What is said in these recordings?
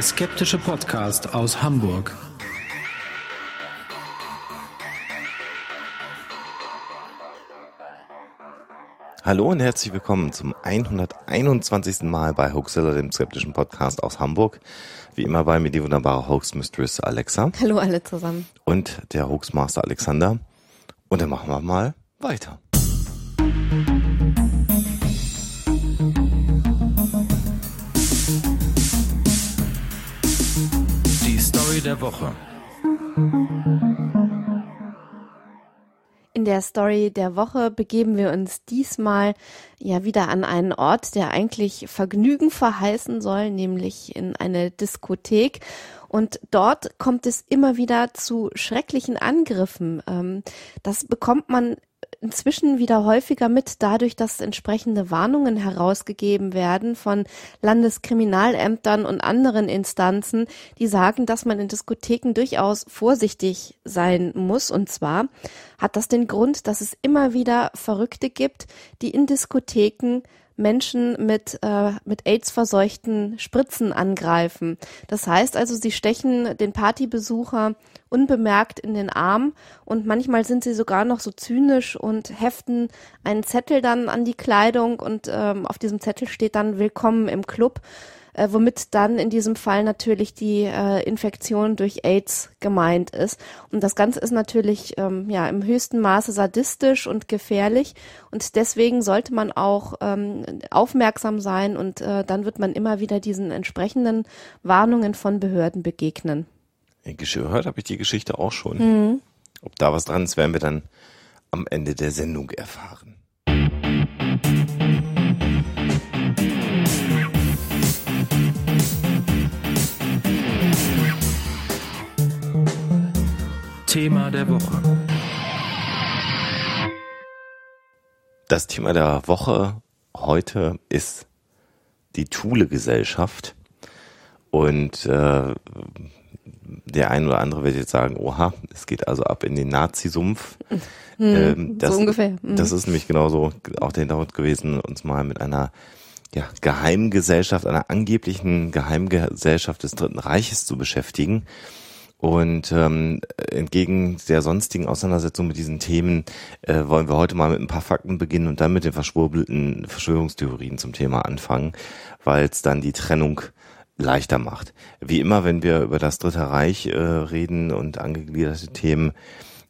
der skeptische Podcast aus Hamburg. Hallo und herzlich willkommen zum 121. Mal bei Hoaxilla, dem skeptischen Podcast aus Hamburg. Wie immer bei mir die wunderbare Hoax Mistress Alexa. Hallo alle zusammen. Und der Hoaxmaster Alexander. Und dann machen wir mal weiter. der Woche. In der Story der Woche begeben wir uns diesmal ja wieder an einen Ort, der eigentlich Vergnügen verheißen soll, nämlich in eine Diskothek. Und dort kommt es immer wieder zu schrecklichen Angriffen. Ähm, das bekommt man inzwischen wieder häufiger mit dadurch, dass entsprechende Warnungen herausgegeben werden von Landeskriminalämtern und anderen Instanzen, die sagen, dass man in Diskotheken durchaus vorsichtig sein muss. Und zwar hat das den Grund, dass es immer wieder Verrückte gibt, die in Diskotheken Menschen mit, äh, mit AIDS verseuchten Spritzen angreifen. Das heißt also, sie stechen den Partybesucher unbemerkt in den Arm und manchmal sind sie sogar noch so zynisch und heften einen Zettel dann an die Kleidung und ähm, auf diesem Zettel steht dann Willkommen im Club äh, womit dann in diesem Fall natürlich die äh, Infektion durch AIDS gemeint ist. Und das Ganze ist natürlich ähm, ja im höchsten Maße sadistisch und gefährlich und deswegen sollte man auch ähm, aufmerksam sein und äh, dann wird man immer wieder diesen entsprechenden Warnungen von Behörden begegnen. Gehört habe ich die Geschichte auch schon. Mhm. Ob da was dran ist, werden wir dann am Ende der Sendung erfahren. Thema der Woche. Das Thema der Woche heute ist die Thule-Gesellschaft. Und äh, der ein oder andere wird jetzt sagen, oha, es geht also ab in den Nazi-Sumpf. Mhm, ähm, das, so ungefähr. Mhm. Das ist nämlich genauso auch der Hintergrund gewesen, uns mal mit einer ja, Geheimgesellschaft, einer angeblichen Geheimgesellschaft des Dritten Reiches zu beschäftigen. Und ähm, entgegen der sonstigen Auseinandersetzung mit diesen Themen äh, wollen wir heute mal mit ein paar Fakten beginnen und dann mit den verschwurbelten Verschwörungstheorien zum Thema anfangen, weil es dann die Trennung leichter macht. Wie immer, wenn wir über das Dritte Reich äh, reden und angegliederte Themen,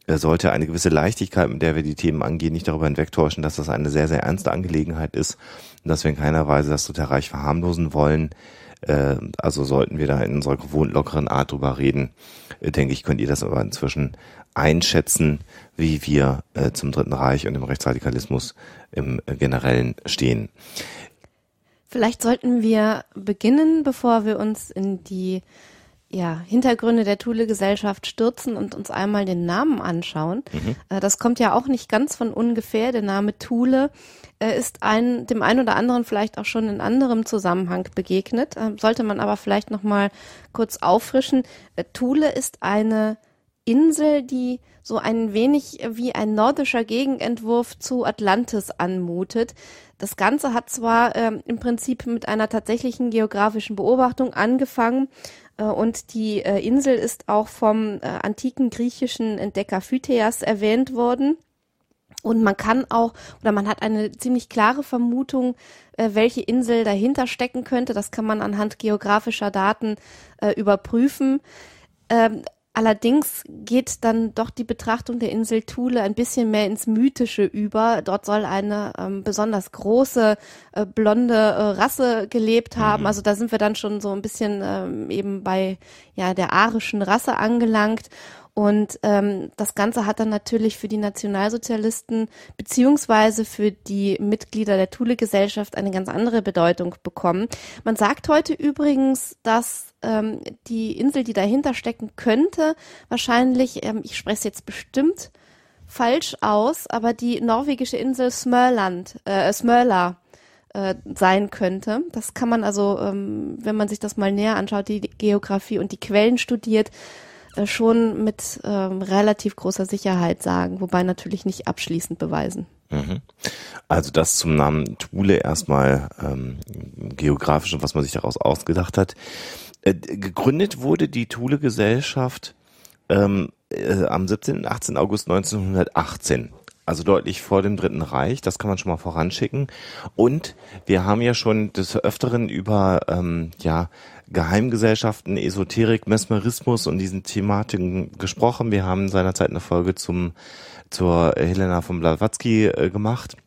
äh, sollte eine gewisse Leichtigkeit, mit der wir die Themen angehen, nicht darüber hinwegtäuschen, dass das eine sehr, sehr ernste Angelegenheit ist und dass wir in keiner Weise das Dritte Reich verharmlosen wollen äh, also sollten wir da in unserer gewohnt lockeren Art drüber reden, äh, denke ich, könnt ihr das aber inzwischen einschätzen, wie wir äh, zum Dritten Reich und dem Rechtsradikalismus im Generellen stehen. Vielleicht sollten wir beginnen, bevor wir uns in die ja, Hintergründe der Thule-Gesellschaft stürzen und uns einmal den Namen anschauen. Mhm. Äh, das kommt ja auch nicht ganz von ungefähr. Der Name Thule äh, ist ein, dem einen oder anderen vielleicht auch schon in anderem Zusammenhang begegnet. Ähm, sollte man aber vielleicht nochmal kurz auffrischen. Äh, Thule ist eine Insel, die so ein wenig wie ein nordischer Gegenentwurf zu Atlantis anmutet. Das Ganze hat zwar ähm, im Prinzip mit einer tatsächlichen geografischen Beobachtung angefangen äh, und die äh, Insel ist auch vom äh, antiken griechischen Entdecker Phyteas erwähnt worden. Und man kann auch, oder man hat eine ziemlich klare Vermutung, welche Insel dahinter stecken könnte. Das kann man anhand geografischer Daten überprüfen ähm, Allerdings geht dann doch die Betrachtung der Insel Thule ein bisschen mehr ins Mythische über. Dort soll eine ähm, besonders große äh, blonde äh, Rasse gelebt haben. Mhm. Also da sind wir dann schon so ein bisschen ähm, eben bei ja der arischen Rasse angelangt. Und ähm, das Ganze hat dann natürlich für die Nationalsozialisten beziehungsweise für die Mitglieder der Thule-Gesellschaft eine ganz andere Bedeutung bekommen. Man sagt heute übrigens, dass ähm, die Insel, die dahinter stecken könnte, wahrscheinlich, ähm, ich spreche es jetzt bestimmt falsch aus, aber die norwegische Insel Smörland, äh, Smörla äh, sein könnte. Das kann man also, ähm, wenn man sich das mal näher anschaut, die, die Geografie und die Quellen studiert, äh, schon mit ähm, relativ großer Sicherheit sagen, wobei natürlich nicht abschließend beweisen. Mhm. Also das zum Namen Thule erstmal ähm, geografisch und was man sich daraus ausgedacht hat. Äh, gegründet wurde die Thule-Gesellschaft ähm, äh, am 17. und 18. August 1918 also deutlich vor dem Dritten Reich, das kann man schon mal voranschicken. Und wir haben ja schon des Öfteren über ähm, ja, Geheimgesellschaften, Esoterik, Mesmerismus und diesen Thematiken gesprochen. Wir haben seinerzeit eine Folge zum, zur Helena von Blavatsky äh, gemacht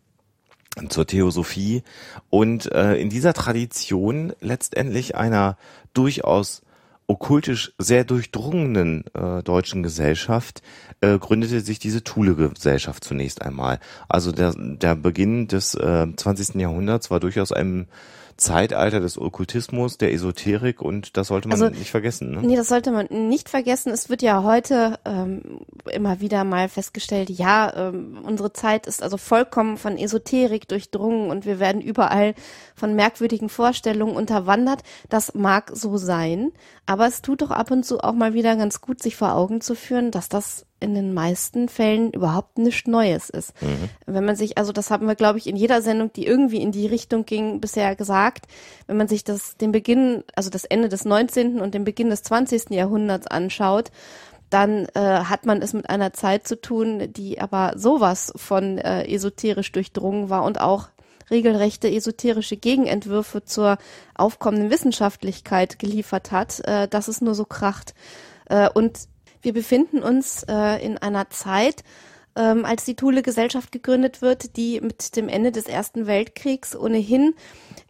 zur Theosophie und äh, in dieser Tradition letztendlich einer durchaus okkultisch sehr durchdrungenen äh, deutschen Gesellschaft äh, gründete sich diese Thule-Gesellschaft zunächst einmal. Also der, der Beginn des äh, 20. Jahrhunderts war durchaus einem Zeitalter des Okkultismus, der Esoterik und das sollte man also, nicht vergessen. Ne? Nee, das sollte man nicht vergessen. Es wird ja heute ähm, immer wieder mal festgestellt, ja, ähm, unsere Zeit ist also vollkommen von Esoterik durchdrungen und wir werden überall von merkwürdigen Vorstellungen unterwandert. Das mag so sein, aber es tut doch ab und zu auch mal wieder ganz gut, sich vor Augen zu führen, dass das in den meisten Fällen überhaupt nichts Neues ist. Mhm. Wenn man sich, also das haben wir, glaube ich, in jeder Sendung, die irgendwie in die Richtung ging, bisher gesagt, wenn man sich das, den Beginn, also das Ende des 19. und den Beginn des 20. Jahrhunderts anschaut, dann äh, hat man es mit einer Zeit zu tun, die aber sowas von äh, esoterisch durchdrungen war und auch regelrechte esoterische Gegenentwürfe zur aufkommenden Wissenschaftlichkeit geliefert hat, äh, dass es nur so kracht. Äh, und wir befinden uns äh, in einer Zeit, ähm, als die Thule Gesellschaft gegründet wird, die mit dem Ende des Ersten Weltkriegs ohnehin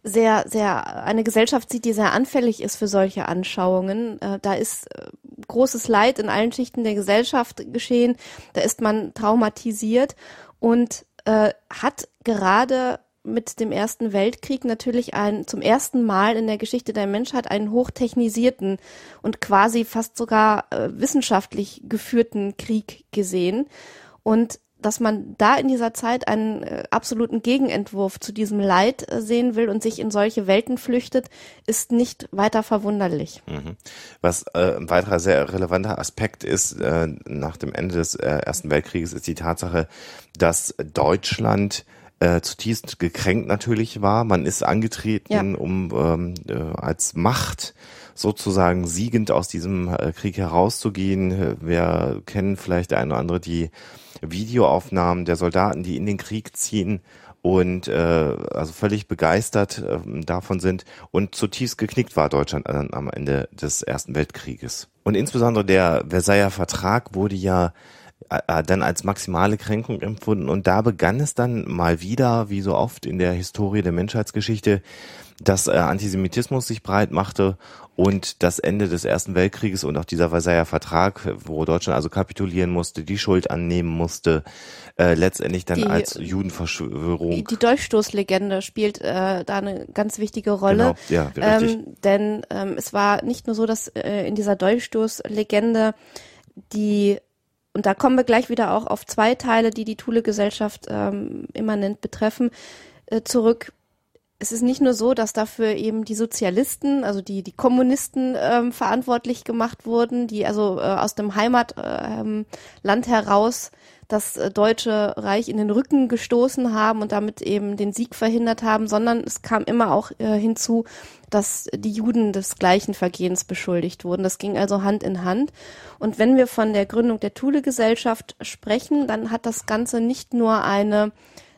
sehr, sehr eine Gesellschaft sieht, die sehr anfällig ist für solche Anschauungen. Äh, da ist äh, großes Leid in allen Schichten der Gesellschaft geschehen. Da ist man traumatisiert und äh, hat gerade mit dem Ersten Weltkrieg natürlich ein, zum ersten Mal in der Geschichte der Menschheit einen hochtechnisierten und quasi fast sogar äh, wissenschaftlich geführten Krieg gesehen. Und dass man da in dieser Zeit einen äh, absoluten Gegenentwurf zu diesem Leid äh, sehen will und sich in solche Welten flüchtet, ist nicht weiter verwunderlich. Mhm. Was äh, ein weiterer sehr relevanter Aspekt ist äh, nach dem Ende des äh, Ersten Weltkrieges, ist die Tatsache, dass Deutschland äh, zutiefst gekränkt natürlich war. Man ist angetreten, ja. um ähm, äh, als Macht sozusagen siegend aus diesem äh, Krieg herauszugehen. Wir kennen vielleicht ein oder andere die Videoaufnahmen der Soldaten, die in den Krieg ziehen und äh, also völlig begeistert äh, davon sind und zutiefst geknickt war Deutschland am Ende des Ersten Weltkrieges. Und insbesondere der Versailler Vertrag wurde ja äh, äh, dann als maximale Kränkung empfunden. Und da begann es dann mal wieder, wie so oft in der Historie der Menschheitsgeschichte, dass äh, Antisemitismus sich breit machte und das Ende des Ersten Weltkrieges und auch dieser Versailler Vertrag, wo Deutschland also kapitulieren musste, die Schuld annehmen musste, äh, letztendlich dann die, als Judenverschwörung. Die Dolchstoßlegende spielt äh, da eine ganz wichtige Rolle. Genau, ja, ähm, richtig. Ähm, denn ähm, es war nicht nur so, dass äh, in dieser Dolchstoßlegende die und da kommen wir gleich wieder auch auf zwei Teile, die die Thule-Gesellschaft ähm, immanent betreffen, äh, zurück. Es ist nicht nur so, dass dafür eben die Sozialisten, also die, die Kommunisten ähm, verantwortlich gemacht wurden, die also äh, aus dem Heimatland äh, heraus das äh, Deutsche Reich in den Rücken gestoßen haben und damit eben den Sieg verhindert haben, sondern es kam immer auch äh, hinzu, dass die Juden des gleichen Vergehens beschuldigt wurden. Das ging also Hand in Hand. Und wenn wir von der Gründung der Thule-Gesellschaft sprechen, dann hat das Ganze nicht nur eine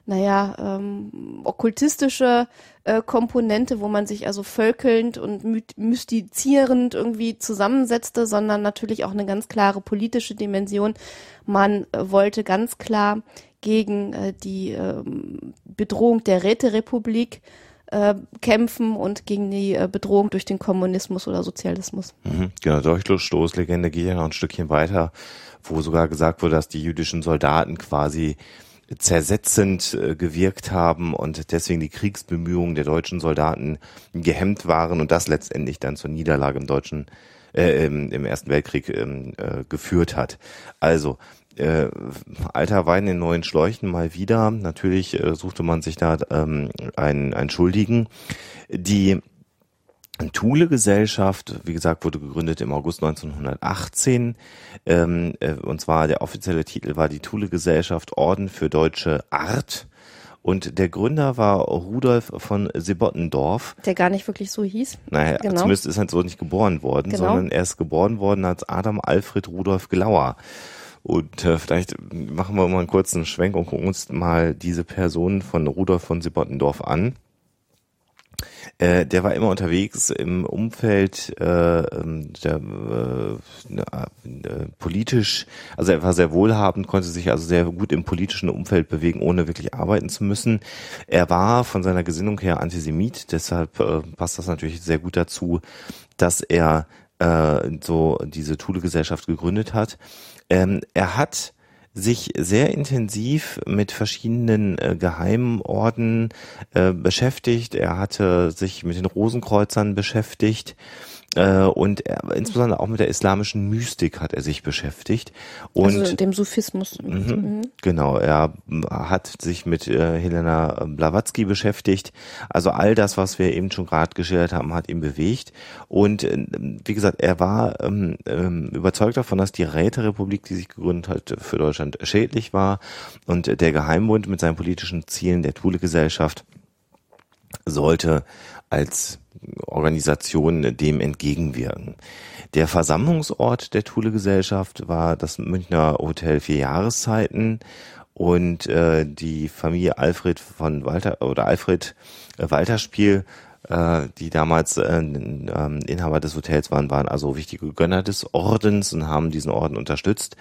naja, ähm, okkultistische äh, Komponente, wo man sich also völkelnd und mystizierend irgendwie zusammensetzte, sondern natürlich auch eine ganz klare politische Dimension. Man äh, wollte ganz klar gegen äh, die äh, Bedrohung der Räterepublik äh, kämpfen und gegen die äh, Bedrohung durch den Kommunismus oder Sozialismus. Mhm, genau, Dolchstoßlegende geht ja noch ein Stückchen weiter, wo sogar gesagt wurde, dass die jüdischen Soldaten quasi zersetzend äh, gewirkt haben und deswegen die Kriegsbemühungen der deutschen Soldaten gehemmt waren und das letztendlich dann zur Niederlage im deutschen äh, im, im Ersten Weltkrieg ähm, äh, geführt hat. Also äh, alter Wein in neuen Schläuchen mal wieder. Natürlich äh, suchte man sich da ähm, einen, einen Schuldigen. Die Thule Gesellschaft, wie gesagt, wurde gegründet im August 1918. Ähm, äh, und zwar der offizielle Titel war die Thule Gesellschaft Orden für deutsche Art. Und der Gründer war Rudolf von Sebottendorf. Der gar nicht wirklich so hieß. Naja, genau. zumindest ist er so nicht geboren worden, genau. sondern er ist geboren worden als Adam Alfred Rudolf Glauer. Und äh, vielleicht machen wir mal einen kurzen Schwenk und gucken uns mal diese Person von Rudolf von Sebottendorf an. Äh, der war immer unterwegs im Umfeld äh, ähm, der, äh, äh, politisch, also er war sehr wohlhabend, konnte sich also sehr gut im politischen Umfeld bewegen, ohne wirklich arbeiten zu müssen. Er war von seiner Gesinnung her Antisemit, deshalb äh, passt das natürlich sehr gut dazu, dass er äh, so diese Thule-Gesellschaft gegründet hat. Ähm, er hat sich sehr intensiv mit verschiedenen äh, geheimen äh, beschäftigt. Er hatte sich mit den Rosenkreuzern beschäftigt. Äh, und er, insbesondere auch mit der islamischen Mystik hat er sich beschäftigt. Und also dem Sufismus. Mhm. mhm, genau, er hat sich mit äh, Helena Blavatsky beschäftigt. Also all das, was wir eben schon gerade geschildert haben, hat ihn bewegt. Und äh, wie gesagt, er war ähm, ähm überzeugt davon, dass die Räterepublik, die sich gegründet hat, für Deutschland schädlich war. Und der Geheimbund mit seinen politischen Zielen der Thule-Gesellschaft sollte als Organisation dem entgegenwirken. Der Versammlungsort der Thule Gesellschaft war das Münchner Hotel Vier Jahreszeiten und äh, die Familie Alfred von Walter oder Alfred äh, Walterspiel äh, die damals äh, ähm, Inhaber des Hotels waren, waren also wichtige Gönner des Ordens und haben diesen Orden unterstützt.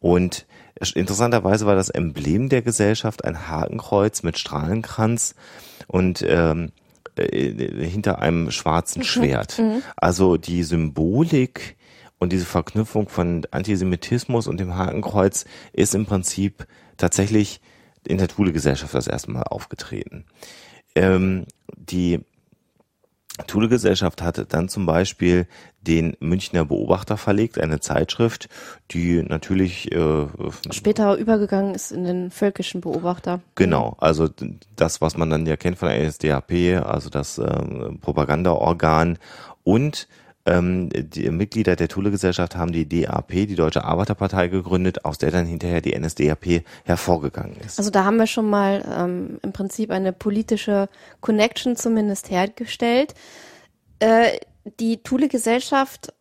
Und interessanterweise war das Emblem der Gesellschaft ein Hakenkreuz mit Strahlenkranz und ähm, äh, hinter einem schwarzen mhm. Schwert. Mhm. Also die Symbolik und diese Verknüpfung von Antisemitismus und dem Hakenkreuz ist im Prinzip tatsächlich in der Thule-Gesellschaft das erste Mal aufgetreten. Ähm, die Thule Gesellschaft hatte dann zum Beispiel den Münchner Beobachter verlegt, eine Zeitschrift, die natürlich äh, später übergegangen ist in den völkischen Beobachter. Genau, also das, was man dann ja kennt von der NSDAP, also das ähm, Propagandaorgan und ähm, die Mitglieder der Thule-Gesellschaft haben die DAP, die Deutsche Arbeiterpartei, gegründet, aus der dann hinterher die NSDAP hervorgegangen ist. Also da haben wir schon mal ähm, im Prinzip eine politische Connection zumindest hergestellt. Äh, die Thule-Gesellschaft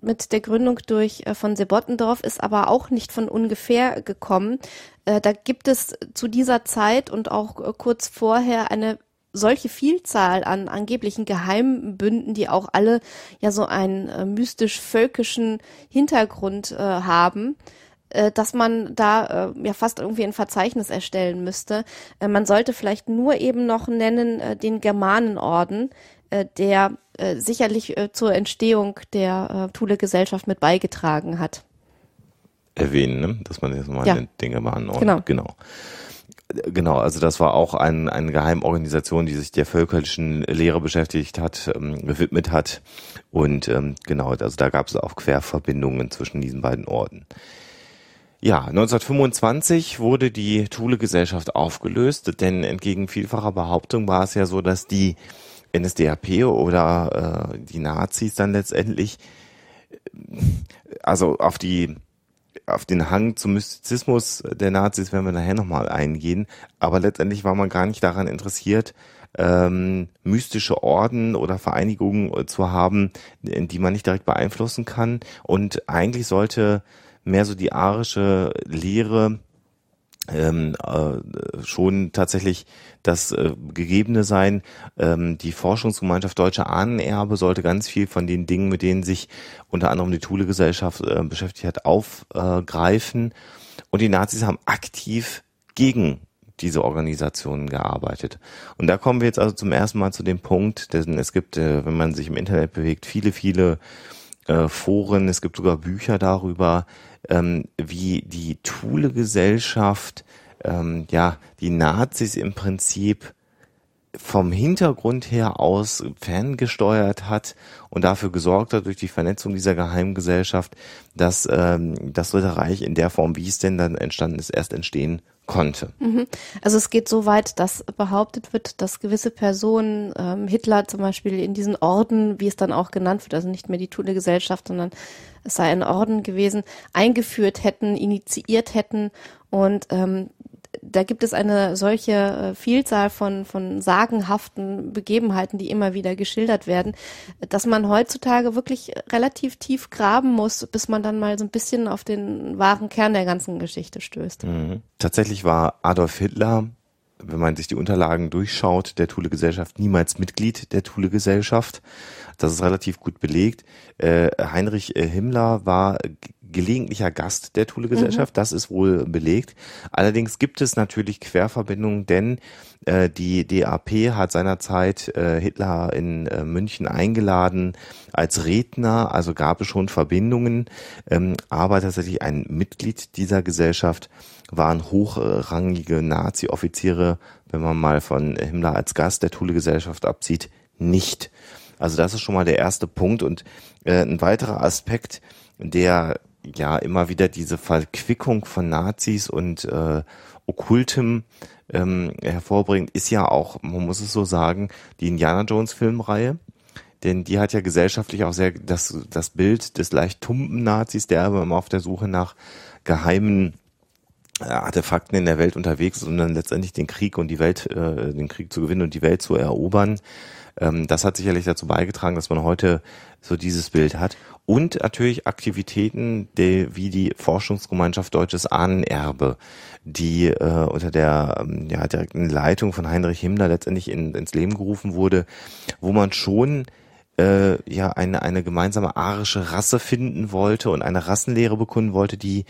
mit der Gründung durch äh, von Sebottendorf ist aber auch nicht von ungefähr gekommen. Äh, da gibt es zu dieser Zeit und auch äh, kurz vorher eine solche Vielzahl an angeblichen Geheimbünden, die auch alle ja so einen äh, mystisch-völkischen Hintergrund äh, haben, äh, dass man da äh, ja fast irgendwie ein Verzeichnis erstellen müsste. Äh, man sollte vielleicht nur eben noch nennen äh, den Germanenorden, der sicherlich zur Entstehung der Thule-Gesellschaft mit beigetragen hat. Erwähnen, ne? dass man jetzt mal ja. den, den Germanenorden. Genau. genau. Genau, also das war auch ein, eine Geheimorganisation, die sich der völkischen Lehre beschäftigt hat, ähm, gewidmet hat. Und ähm, genau, also da gab es auch Querverbindungen zwischen diesen beiden Orten. Ja, 1925 wurde die Thule-Gesellschaft aufgelöst, denn entgegen vielfacher Behauptung war es ja so, dass die NSDAP oder äh, die Nazis dann letztendlich äh, also auf die auf den Hang zum Mystizismus der Nazis werden wir nachher nochmal eingehen. Aber letztendlich war man gar nicht daran interessiert, ähm, mystische Orden oder Vereinigungen äh, zu haben, die man nicht direkt beeinflussen kann. Und eigentlich sollte mehr so die arische Lehre ähm, äh, schon tatsächlich das äh, Gegebene sein. Ähm, die Forschungsgemeinschaft Deutsche Ahnenerbe sollte ganz viel von den Dingen, mit denen sich unter anderem die Thule-Gesellschaft äh, beschäftigt hat, aufgreifen. Und die Nazis haben aktiv gegen diese Organisationen gearbeitet. Und da kommen wir jetzt also zum ersten Mal zu dem Punkt, denn es gibt, äh, wenn man sich im Internet bewegt, viele, viele äh, Foren, es gibt sogar Bücher darüber, ähm, wie die Thule-Gesellschaft, ähm, ja, die Nazis im Prinzip vom Hintergrund her aus ferngesteuert hat und dafür gesorgt hat durch die Vernetzung dieser Geheimgesellschaft, dass ähm, das Dritte Reich in der Form, wie es denn dann entstanden ist, erst entstehen konnte. Mhm. Also es geht so weit, dass behauptet wird, dass gewisse Personen, ähm, Hitler zum Beispiel in diesen Orden, wie es dann auch genannt wird, also nicht mehr die Thule Gesellschaft, sondern es sei ein Orden gewesen, eingeführt hätten, initiiert hätten und ähm, da gibt es eine solche äh, Vielzahl von, von sagenhaften Begebenheiten, die immer wieder geschildert werden, dass man heutzutage wirklich relativ tief graben muss, bis man dann mal so ein bisschen auf den wahren Kern der ganzen Geschichte stößt. Mhm. Tatsächlich war Adolf Hitler, wenn man sich die Unterlagen durchschaut, der Thule Gesellschaft niemals Mitglied der Thule Gesellschaft. Das ist relativ gut belegt. Äh, Heinrich äh, Himmler war gelegentlicher Gast der Thule-Gesellschaft. Mhm. Das ist wohl belegt. Allerdings gibt es natürlich Querverbindungen, denn äh, die DAP hat seinerzeit äh, Hitler in äh, München eingeladen als Redner. Also gab es schon Verbindungen. Ähm, aber tatsächlich ein Mitglied dieser Gesellschaft waren hochrangige Nazi-Offiziere, wenn man mal von Himmler als Gast der Thule-Gesellschaft abzieht, nicht. Also das ist schon mal der erste Punkt. Und äh, ein weiterer Aspekt, der ja immer wieder diese Verquickung von Nazis und äh, Okkultem ähm, hervorbringt, ist ja auch, man muss es so sagen, die Indiana Jones Filmreihe. Denn die hat ja gesellschaftlich auch sehr das, das Bild des leicht tumpen Nazis, der aber immer auf der Suche nach geheimen äh, Artefakten in der Welt unterwegs, sondern letztendlich den Krieg und die Welt, äh, den Krieg zu gewinnen und die Welt zu erobern. Ähm, das hat sicherlich dazu beigetragen, dass man heute so dieses Bild hat und natürlich Aktivitäten die, wie die Forschungsgemeinschaft Deutsches Ahnenerbe, die äh, unter der ähm, ja, direkten Leitung von Heinrich Himmler letztendlich in, ins Leben gerufen wurde, wo man schon äh, ja eine, eine gemeinsame arische Rasse finden wollte und eine Rassenlehre bekunden wollte, die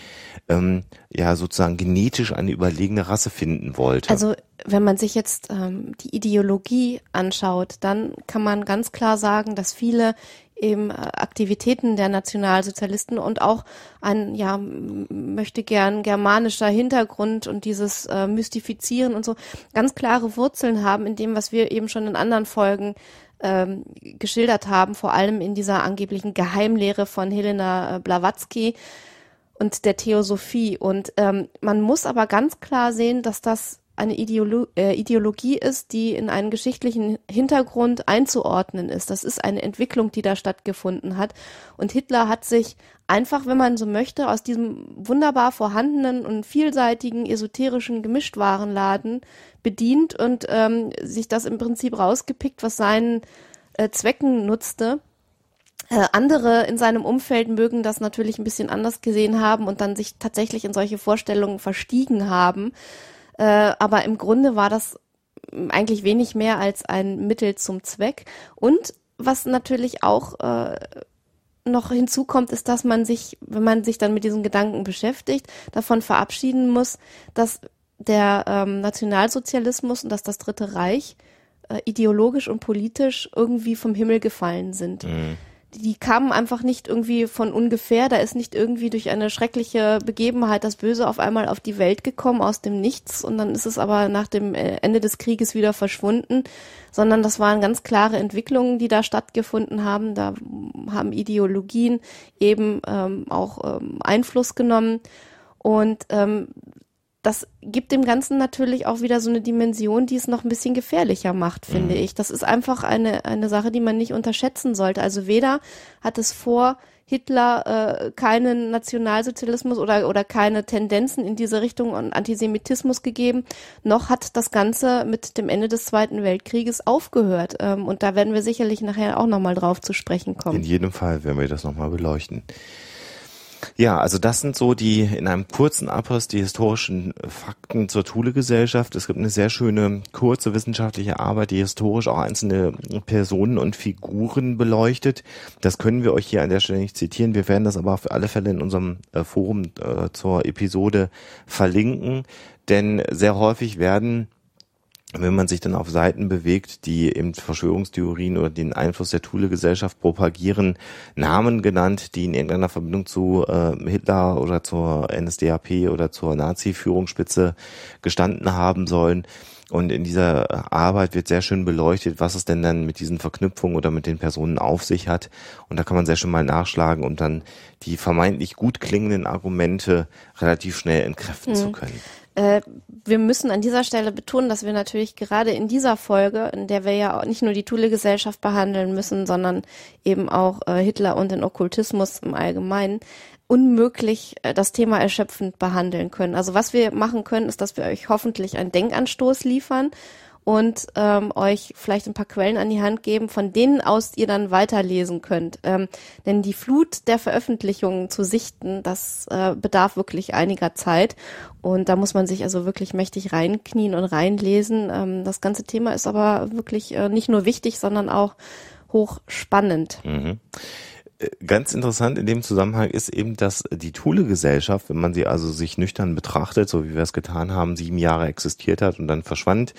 ähm, ja sozusagen genetisch eine überlegene Rasse finden wollte. Also wenn man sich jetzt ähm, die Ideologie anschaut, dann kann man ganz klar sagen, dass viele eben äh, Aktivitäten der Nationalsozialisten und auch ein, ja, möchte gern germanischer Hintergrund und dieses äh, Mystifizieren und so ganz klare Wurzeln haben in dem, was wir eben schon in anderen Folgen ähm, geschildert haben, vor allem in dieser angeblichen Geheimlehre von Helena äh, Blavatsky und der Theosophie. Und ähm, man muss aber ganz klar sehen, dass das eine Ideolo äh, Ideologie ist, die in einen geschichtlichen Hintergrund einzuordnen ist. Das ist eine Entwicklung, die da stattgefunden hat. Und Hitler hat sich einfach, wenn man so möchte, aus diesem wunderbar vorhandenen und vielseitigen esoterischen Gemischtwarenladen bedient und ähm, sich das im Prinzip rausgepickt, was seinen äh, Zwecken nutzte. Äh, andere in seinem Umfeld mögen das natürlich ein bisschen anders gesehen haben und dann sich tatsächlich in solche Vorstellungen verstiegen haben. Äh, aber im Grunde war das eigentlich wenig mehr als ein Mittel zum Zweck. Und was natürlich auch äh, noch hinzukommt, ist, dass man sich, wenn man sich dann mit diesen Gedanken beschäftigt, davon verabschieden muss, dass der ähm, Nationalsozialismus und dass das Dritte Reich äh, ideologisch und politisch irgendwie vom Himmel gefallen sind. Mhm die kamen einfach nicht irgendwie von ungefähr. Da ist nicht irgendwie durch eine schreckliche Begebenheit das Böse auf einmal auf die Welt gekommen aus dem Nichts und dann ist es aber nach dem äh, Ende des Krieges wieder verschwunden, sondern das waren ganz klare Entwicklungen, die da stattgefunden haben. Da haben Ideologien eben ähm, auch ähm, Einfluss genommen. Und ähm, das gibt dem Ganzen natürlich auch wieder so eine Dimension, die es noch ein bisschen gefährlicher macht, finde mhm. ich. Das ist einfach eine, eine Sache, die man nicht unterschätzen sollte. Also weder hat es vor Hitler äh, keinen Nationalsozialismus oder, oder keine Tendenzen in diese Richtung und Antisemitismus gegeben, noch hat das Ganze mit dem Ende des Zweiten Weltkrieges aufgehört. Ähm, und da werden wir sicherlich nachher auch nochmal drauf zu sprechen kommen. In jedem Fall werden wir das nochmal beleuchten. Ja, also das sind so die in einem kurzen Abriss die historischen Fakten zur Thule-Gesellschaft. Es gibt eine sehr schöne kurze wissenschaftliche Arbeit, die historisch auch einzelne Personen und Figuren beleuchtet. Das können wir euch hier an der Stelle nicht zitieren. Wir werden das aber auf alle Fälle in unserem äh, Forum äh, zur Episode verlinken, denn sehr häufig werden wenn man sich dann auf Seiten bewegt, die eben Verschwörungstheorien oder den Einfluss der Thule-Gesellschaft propagieren, Namen genannt, die in irgendeiner Verbindung zu äh, Hitler oder zur NSDAP oder zur Nazi-Führungsspitze gestanden haben sollen. Und in dieser Arbeit wird sehr schön beleuchtet, was es denn dann mit diesen Verknüpfungen oder mit den Personen auf sich hat. Und da kann man sehr schön mal nachschlagen, um dann die vermeintlich gut klingenden Argumente relativ schnell entkräften hm. zu mhm. können. Äh, wir müssen an dieser Stelle betonen, dass wir natürlich gerade in dieser Folge, in der wir ja nicht nur die Thule-Gesellschaft behandeln müssen, sondern eben auch äh, Hitler und den Okkultismus im Allgemeinen, unmöglich äh, das Thema erschöpfend behandeln können. Also was wir machen können, ist, dass wir euch hoffentlich einen Denkanstoß liefern und ähm, euch vielleicht ein paar Quellen an die Hand geben, von denen aus ihr dann weiterlesen könnt. Ähm, denn die Flut der Veröffentlichungen zu sichten, das äh, bedarf wirklich einiger Zeit und da muss man sich also wirklich mächtig reinknien und reinlesen. Ähm, das ganze Thema ist aber wirklich äh, nicht nur wichtig, sondern auch hochspannend. Mhm ganz interessant in dem Zusammenhang ist eben, dass die Thule-Gesellschaft, wenn man sie also sich nüchtern betrachtet, so wie wir es getan haben, sieben Jahre existiert hat und dann verschwand.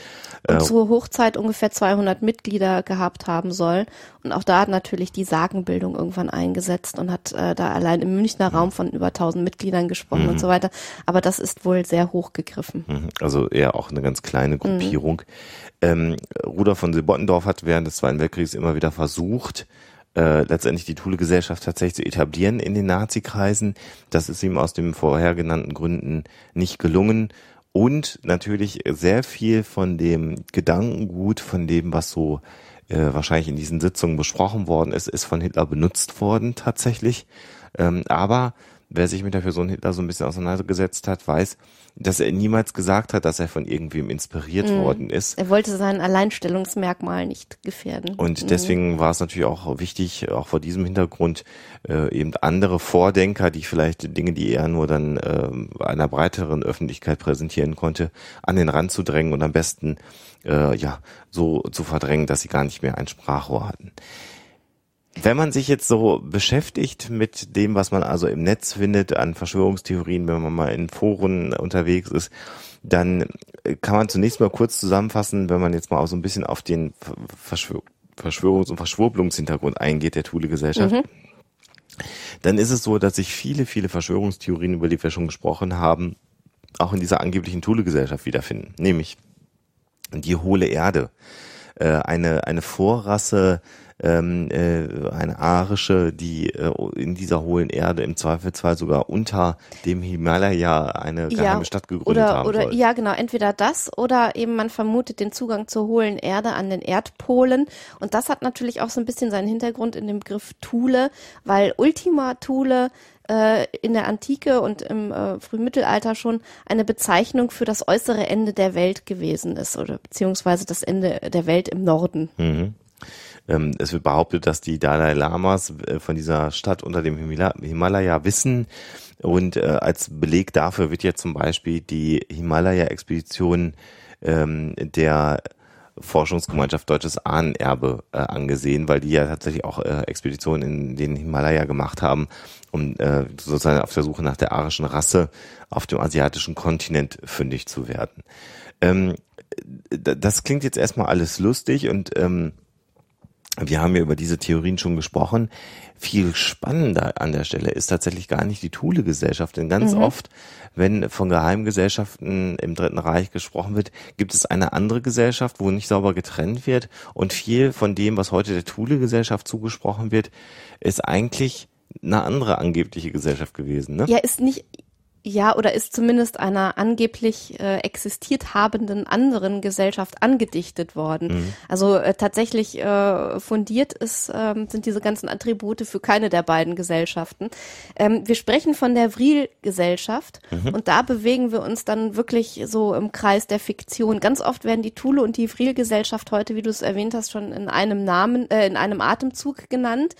Äh, und äh, zur Hochzeit ungefähr 200 Mitglieder gehabt haben soll. Und auch da hat natürlich die Sagenbildung irgendwann eingesetzt und hat äh, da allein im Münchner mhm. Raum von über 1000 Mitgliedern gesprochen mhm. und so weiter. Aber das ist wohl sehr hoch gegriffen. Mhm. Also eher auch eine ganz kleine mhm. Gruppierung. Mhm. Ähm, Rudolf von Sebottendorf hat während des Zweiten Weltkriegs immer wieder versucht, äh, letztendlich die Thule-Gesellschaft tatsächlich zu etablieren in den Nazi-Kreisen. Das ist ihm aus den vorher genannten Gründen nicht gelungen. Und natürlich sehr viel von dem Gedankengut, von dem, was so äh, wahrscheinlich in diesen Sitzungen besprochen worden ist, ist von Hitler benutzt worden tatsächlich. Ähm, aber wer sich mit der Person Hitler so ein bisschen auseinandergesetzt hat, weiß, dass er niemals gesagt hat, dass er von irgendwem inspiriert mhm. worden ist. Er wollte sein Alleinstellungsmerkmal nicht gefährden. Und mhm. deswegen mhm. war es natürlich auch wichtig, auch vor diesem Hintergrund äh, eben andere Vordenker, die vielleicht Dinge, die er nur dann äh, einer breiteren Öffentlichkeit präsentieren konnte, an den Rand zu drängen und am besten äh, ja so zu verdrängen, dass sie gar nicht mehr ein Sprachrohr hatten. Wenn man sich jetzt so beschäftigt mit dem, was man also im Netz findet an Verschwörungstheorien, wenn man mal in Foren unterwegs ist, dann äh, kann man zunächst mal kurz zusammenfassen, wenn man jetzt mal auch so ein bisschen auf den Verschwör Verschwörungs- und Verschwurbelungshintergrund eingeht der Thule-Gesellschaft. Mhm. Dann ist es so, dass sich viele, viele Verschwörungstheorien, über die wir schon gesprochen haben, auch in dieser angeblichen Thule-Gesellschaft wiederfinden. Nämlich die hohle Erde. Äh, eine, eine Vorrasse ähm, äh, eine arische, die äh, in dieser hohlen Erde im Zweifelsfall sogar unter dem Himalaya eine geheime ja, Stadt gegründet oder, haben oder, soll. Ja, genau, entweder das oder eben man vermutet den Zugang zur hohlen Erde an den Erdpolen. Und das hat natürlich auch so ein bisschen seinen Hintergrund in dem Begriff Thule, weil Ultima Thule äh, in der Antike und im äh, Frühmittelalter schon eine Bezeichnung für das äußere Ende der Welt gewesen ist oder beziehungsweise das Ende der Welt im Norden. Mhm. Ähm, es wird behauptet, dass die Dalai Lamas äh, von dieser Stadt unter dem Himalaya wissen. Und äh, als Beleg dafür wird ja zum Beispiel die Himalaya-Expedition ähm, der Forschungsgemeinschaft Deutsches Ahnenerbe äh, angesehen, weil die ja tatsächlich auch äh, Expeditionen in den Himalaya gemacht haben, um äh, sozusagen auf der Suche nach der arischen Rasse auf dem asiatischen Kontinent fündig zu werden. Ähm, das klingt jetzt erstmal alles lustig und ähm, wir haben ja über diese Theorien schon gesprochen. Viel spannender an der Stelle ist tatsächlich gar nicht die Thule-Gesellschaft, denn ganz mhm. oft, wenn von Geheimgesellschaften im Dritten Reich gesprochen wird, gibt es eine andere Gesellschaft, wo nicht sauber getrennt wird und viel von dem, was heute der Thule-Gesellschaft zugesprochen wird, ist eigentlich eine andere angebliche Gesellschaft gewesen, ne? Ja, ist nicht, ja, oder ist zumindest einer angeblich äh, existiert habenden anderen Gesellschaft angedichtet worden. Mhm. Also äh, tatsächlich äh, fundiert ist, ähm, sind diese ganzen Attribute für keine der beiden Gesellschaften. Ähm, wir sprechen von der Vril-Gesellschaft mhm. und da bewegen wir uns dann wirklich so im Kreis der Fiktion. Ganz oft werden die Thule und die Vril-Gesellschaft heute, wie du es erwähnt hast, schon in einem Namen, äh, in einem Atemzug genannt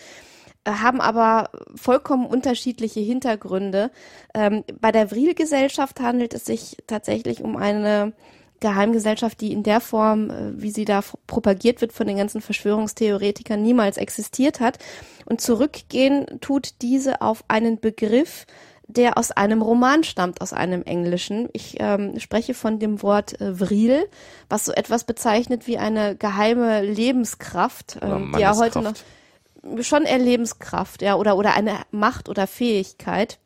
haben aber vollkommen unterschiedliche Hintergründe. Ähm, bei der Vril-Gesellschaft handelt es sich tatsächlich um eine Geheimgesellschaft, die in der Form, äh, wie sie da propagiert wird von den ganzen Verschwörungstheoretikern, niemals existiert hat. Und zurückgehen tut diese auf einen Begriff, der aus einem Roman stammt, aus einem englischen. Ich ähm, spreche von dem Wort äh, Vril, was so etwas bezeichnet wie eine geheime Lebenskraft, ähm, die ja heute noch schon eher Lebenskraft, ja, oder, oder eine Macht oder Fähigkeit.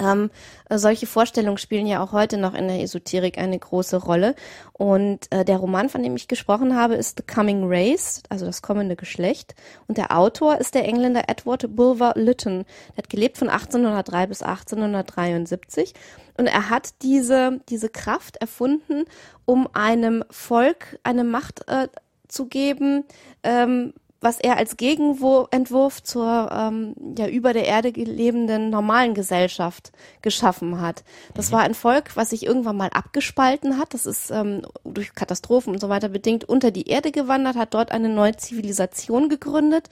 Ähm, solche Vorstellungen spielen ja auch heute noch in der Esoterik eine große Rolle. Und äh, der Roman, von dem ich gesprochen habe, ist The Coming Race, also das kommende Geschlecht. Und der Autor ist der Engländer Edward Bulwer Lytton. Der hat gelebt von 1803 bis 1873. Und er hat diese, diese Kraft erfunden, um einem Volk eine Macht äh, zu geben, ähm, was er als Gegenentwurf zur ähm, ja über der Erde lebenden normalen Gesellschaft geschaffen hat. Das mhm. war ein Volk, was sich irgendwann mal abgespalten hat. Das ist ähm, durch Katastrophen und so weiter bedingt unter die Erde gewandert, hat dort eine neue Zivilisation gegründet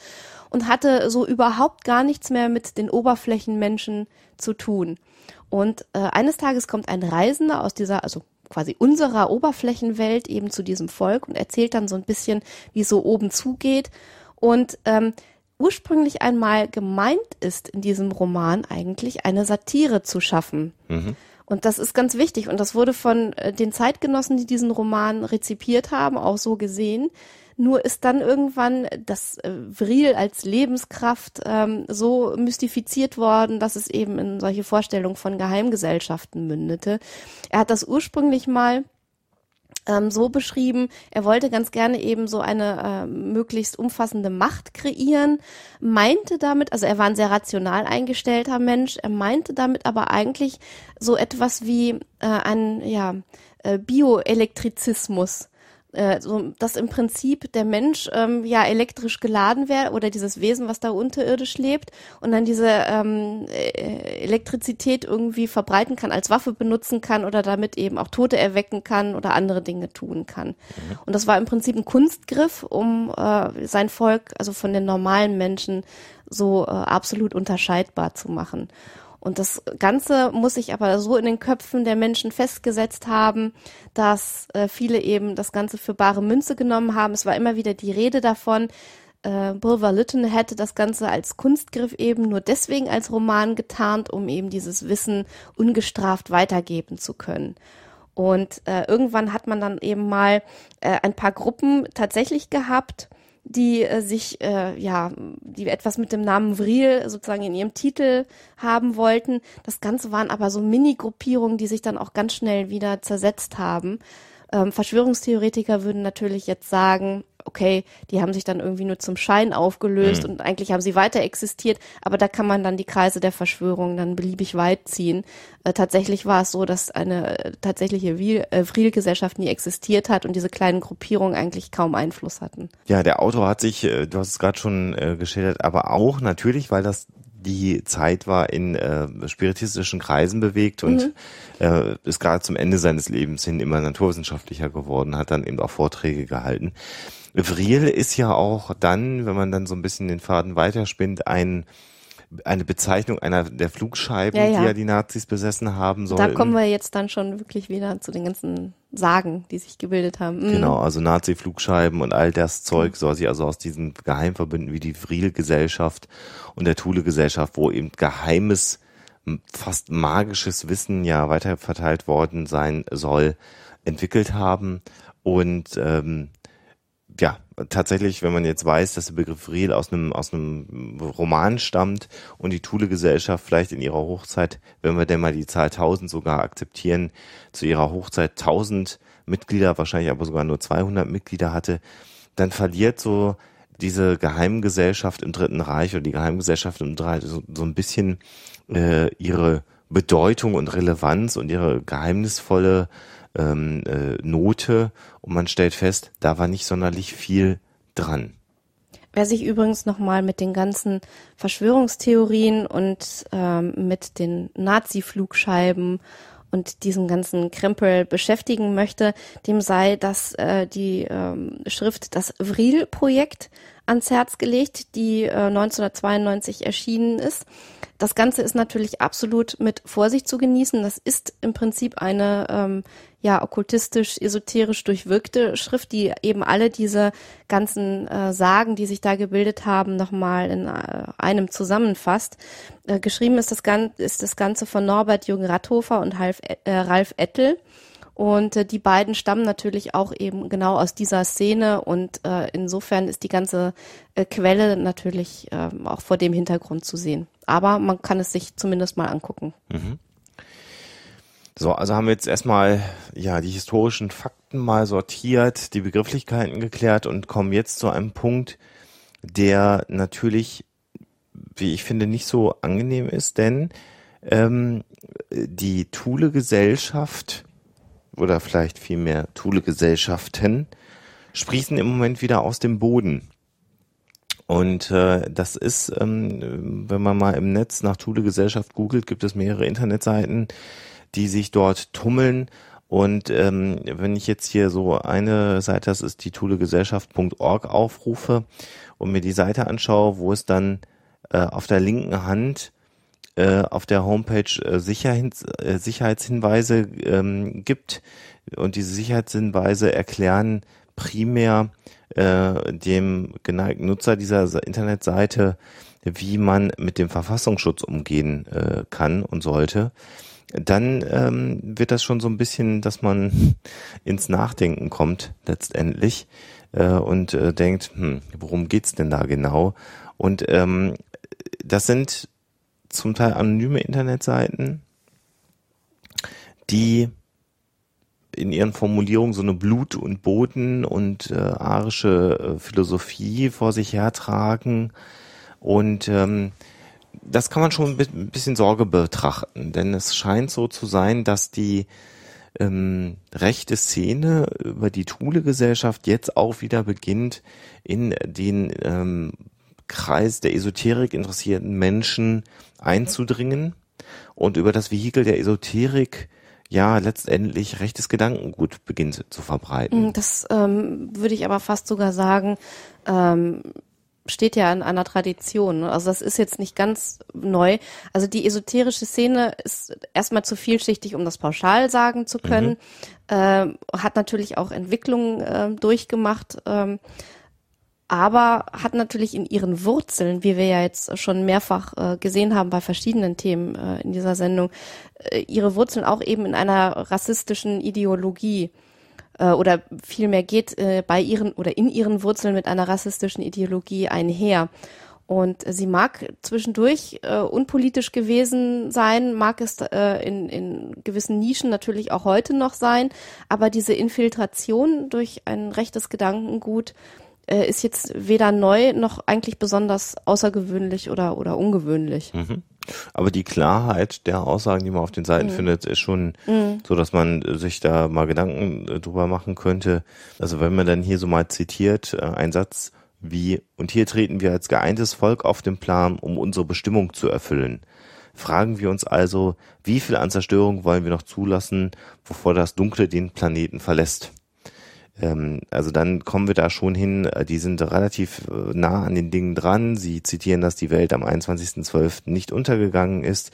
und hatte so überhaupt gar nichts mehr mit den Oberflächenmenschen zu tun. Und äh, eines Tages kommt ein Reisender aus dieser, also quasi unserer Oberflächenwelt eben zu diesem Volk und erzählt dann so ein bisschen, wie es so oben zugeht und ähm, ursprünglich einmal gemeint ist, in diesem Roman eigentlich eine Satire zu schaffen. Mhm. Und das ist ganz wichtig. Und das wurde von äh, den Zeitgenossen, die diesen Roman rezipiert haben, auch so gesehen. Nur ist dann irgendwann das äh, Vril als Lebenskraft ähm, so mystifiziert worden, dass es eben in solche Vorstellungen von Geheimgesellschaften mündete. Er hat das ursprünglich mal ähm, so beschrieben, er wollte ganz gerne eben so eine äh, möglichst umfassende Macht kreieren, meinte damit, also er war ein sehr rational eingestellter Mensch, er meinte damit aber eigentlich so etwas wie äh, ein ja, äh, Bioelektrizismus äh, so, dass im Prinzip der Mensch ähm, ja elektrisch geladen wäre oder dieses Wesen, was da unterirdisch lebt und dann diese ähm, äh, Elektrizität irgendwie verbreiten kann, als Waffe benutzen kann oder damit eben auch Tote erwecken kann oder andere Dinge tun kann. Mhm. Und das war im Prinzip ein Kunstgriff, um äh, sein Volk also von den normalen Menschen so äh, absolut unterscheidbar zu machen. Und das Ganze muss sich aber so in den Köpfen der Menschen festgesetzt haben, dass äh, viele eben das Ganze für bare Münze genommen haben. Es war immer wieder die Rede davon. Äh, Bulwer Lytton hätte das Ganze als Kunstgriff eben nur deswegen als Roman getarnt, um eben dieses Wissen ungestraft weitergeben zu können. Und äh, irgendwann hat man dann eben mal äh, ein paar Gruppen tatsächlich gehabt, die äh, sich äh, ja, die etwas mit dem Namen Vril sozusagen in ihrem Titel haben wollten. Das Ganze waren aber so Mini-Gruppierungen, die sich dann auch ganz schnell wieder zersetzt haben. Ähm, Verschwörungstheoretiker würden natürlich jetzt sagen, okay, die haben sich dann irgendwie nur zum Schein aufgelöst mhm. und eigentlich haben sie weiter existiert, aber da kann man dann die Kreise der Verschwörung dann beliebig weit ziehen. Äh, tatsächlich war es so, dass eine äh, tatsächliche äh, Friedgesellschaft nie existiert hat und diese kleinen Gruppierungen eigentlich kaum Einfluss hatten. Ja, der Autor hat sich, äh, du hast es gerade schon äh, geschildert, aber auch natürlich, weil das die Zeit war, in äh, spiritistischen Kreisen bewegt und mhm. äh, ist gerade zum Ende seines Lebens hin immer naturwissenschaftlicher geworden, hat dann eben auch Vorträge gehalten. Vril ist ja auch dann, wenn man dann so ein bisschen den Faden weiterspinnt, ein eine Bezeichnung einer der Flugscheiben, ja, ja. die ja die Nazis besessen haben sollten. Da kommen wir jetzt dann schon wirklich wieder zu den ganzen Sagen, die sich gebildet haben. Mhm. Genau, also Nazi-Flugscheiben und all das Zeug soll sich also aus diesen Geheimverbünden wie die Vril-Gesellschaft und der Thule-Gesellschaft, wo eben geheimes, fast magisches Wissen ja weiterverteilt worden sein soll, entwickelt haben. Und ähm, ja, tatsächlich, wenn man jetzt weiß, dass der Begriff Rehl aus einem, aus einem Roman stammt und die Thule-Gesellschaft vielleicht in ihrer Hochzeit, wenn wir denn mal die Zahl 1000 sogar akzeptieren, zu ihrer Hochzeit 1000 Mitglieder, wahrscheinlich aber sogar nur 200 Mitglieder hatte, dann verliert so diese Geheimgesellschaft im Dritten Reich oder die Geheimgesellschaft im Dritten Reich so, so ein bisschen äh, ihre Bedeutung und Relevanz und ihre geheimnisvolle ähm, äh, Note und man stellt fest, da war nicht sonderlich viel dran. Wer sich übrigens nochmal mit den ganzen Verschwörungstheorien und ähm, mit den Nazi-Flugscheiben und diesem ganzen Krempel beschäftigen möchte, dem sei das äh, die ähm, Schrift Das Vril-Projekt ans Herz gelegt, die äh, 1992 erschienen ist. Das Ganze ist natürlich absolut mit Vorsicht zu genießen. Das ist im Prinzip eine ähm, ja okkultistisch, esoterisch durchwirkte Schrift, die eben alle diese ganzen äh, Sagen, die sich da gebildet haben, nochmal in äh, einem zusammenfasst. Äh, geschrieben ist das, ist das Ganze von Norbert Jürgen Rathofer und Ralf, äh, Ralf Ettel. Und äh, die beiden stammen natürlich auch eben genau aus dieser Szene und äh, insofern ist die ganze äh, Quelle natürlich äh, auch vor dem Hintergrund zu sehen. Aber man kann es sich zumindest mal angucken. Mhm. So, also haben wir jetzt erstmal ja die historischen Fakten mal sortiert, die Begrifflichkeiten geklärt und kommen jetzt zu einem Punkt, der natürlich, wie ich finde, nicht so angenehm ist, denn ähm, die Thule-Gesellschaft oder vielleicht vielmehr Thule-Gesellschaften sprießen im Moment wieder aus dem Boden. Und äh, das ist, ähm, wenn man mal im Netz nach Thule-Gesellschaft googelt, gibt es mehrere Internetseiten, die sich dort tummeln. Und ähm, wenn ich jetzt hier so eine Seite, das ist die tulegesellschaft.org aufrufe und mir die Seite anschaue, wo es dann äh, auf der linken Hand äh, auf der Homepage äh, äh, Sicherheitshinweise ähm, gibt. Und diese Sicherheitshinweise erklären primär äh, dem geneigten Nutzer dieser Internetseite, wie man mit dem Verfassungsschutz umgehen äh, kann und sollte dann ähm, wird das schon so ein bisschen, dass man ins Nachdenken kommt letztendlich äh, und äh, denkt, hm, worum geht's denn da genau? Und ähm, das sind zum Teil anonyme Internetseiten, die in ihren Formulierungen so eine Blut und Boden und äh, arische äh, Philosophie vor sich hertragen. Und ähm, das kann man schon mit ein bisschen Sorge betrachten, denn es scheint so zu sein, dass die ähm, rechte Szene über die Thule-Gesellschaft jetzt auch wieder beginnt, in den ähm, Kreis der Esoterik interessierten Menschen einzudringen und über das Vehikel der Esoterik ja letztendlich rechtes Gedankengut beginnt zu verbreiten. Mm, das ähm, würde ich aber fast sogar sagen, ähm, steht ja in einer Tradition. Ne? Also das ist jetzt nicht ganz neu. Also die esoterische Szene ist erstmal zu vielschichtig, um das pauschal sagen zu können. Mhm. Ähm, hat natürlich auch Entwicklungen äh, durchgemacht. Ähm, aber hat natürlich in ihren Wurzeln, wie wir ja jetzt schon mehrfach äh, gesehen haben bei verschiedenen Themen äh, in dieser Sendung, äh, ihre Wurzeln auch eben in einer rassistischen Ideologie äh, oder vielmehr geht äh, bei ihren oder in ihren Wurzeln mit einer rassistischen Ideologie einher. Und sie mag zwischendurch äh, unpolitisch gewesen sein, mag es äh, in, in gewissen Nischen natürlich auch heute noch sein, aber diese Infiltration durch ein rechtes Gedankengut äh, ist jetzt weder neu noch eigentlich besonders außergewöhnlich oder, oder ungewöhnlich. Mhm. Aber die Klarheit der Aussagen, die man auf den Seiten mhm. findet, ist schon mhm. so, dass man sich da mal Gedanken äh, drüber machen könnte. Also wenn man dann hier so mal zitiert, äh, ein Satz wie, und hier treten wir als geeintes Volk auf den Plan, um unsere Bestimmung zu erfüllen. Fragen wir uns also, wie viel an Zerstörung wollen wir noch zulassen, bevor das Dunkle den Planeten verlässt? Ähm, also dann kommen wir da schon hin, äh, die sind relativ äh, nah an den Dingen dran. Sie zitieren, dass die Welt am 21.12. nicht untergegangen ist,